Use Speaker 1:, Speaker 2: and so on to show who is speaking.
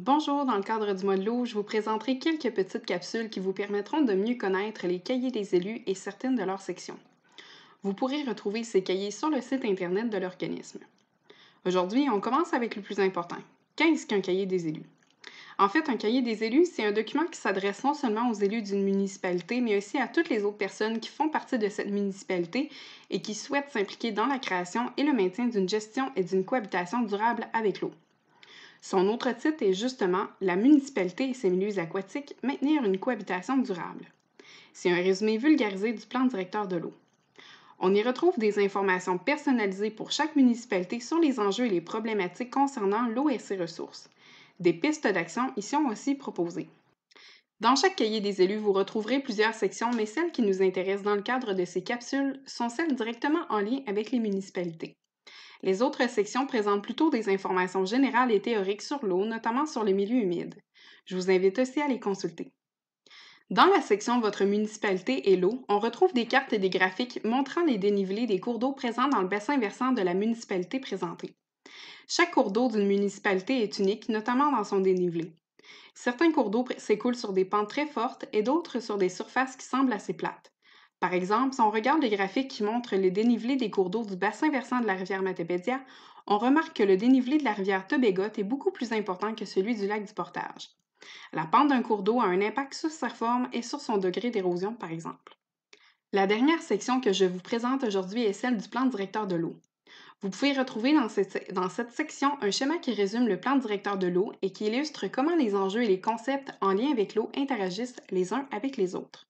Speaker 1: Bonjour, dans le cadre du mois de l'eau, je vous présenterai quelques petites capsules qui vous permettront de mieux connaître les cahiers des élus et certaines de leurs sections. Vous pourrez retrouver ces cahiers sur le site Internet de l'organisme. Aujourd'hui, on commence avec le plus important. Qu'est-ce qu'un cahier des élus? En fait, un cahier des élus, c'est un document qui s'adresse non seulement aux élus d'une municipalité, mais aussi à toutes les autres personnes qui font partie de cette municipalité et qui souhaitent s'impliquer dans la création et le maintien d'une gestion et d'une cohabitation durable avec l'eau. Son autre titre est justement La municipalité et ses milieux aquatiques, maintenir une cohabitation durable. C'est un résumé vulgarisé du plan directeur de l'eau. On y retrouve des informations personnalisées pour chaque municipalité sur les enjeux et les problématiques concernant l'eau et ses ressources. Des pistes d'action y sont aussi proposées. Dans chaque cahier des élus, vous retrouverez plusieurs sections, mais celles qui nous intéressent dans le cadre de ces capsules sont celles directement en lien avec les municipalités. Les autres sections présentent plutôt des informations générales et théoriques sur l'eau, notamment sur les milieux humides. Je vous invite aussi à les consulter. Dans la section Votre municipalité et l'eau, on retrouve des cartes et des graphiques montrant les dénivelés des cours d'eau présents dans le bassin versant de la municipalité présentée. Chaque cours d'eau d'une municipalité est unique, notamment dans son dénivelé. Certains cours d'eau s'écoulent sur des pentes très fortes et d'autres sur des surfaces qui semblent assez plates. Par exemple, si on regarde les graphique qui montre le dénivelé des cours d'eau du bassin versant de la rivière Matapédia, on remarque que le dénivelé de la rivière Tobégote est beaucoup plus important que celui du lac du Portage. La pente d'un cours d'eau a un impact sur sa forme et sur son degré d'érosion, par exemple. La dernière section que je vous présente aujourd'hui est celle du plan directeur de l'eau. Vous pouvez retrouver dans cette, section un schéma qui résume le plan directeur de l'eau et qui illustre comment les enjeux et les concepts en lien avec l'eau interagissent les uns avec les autres.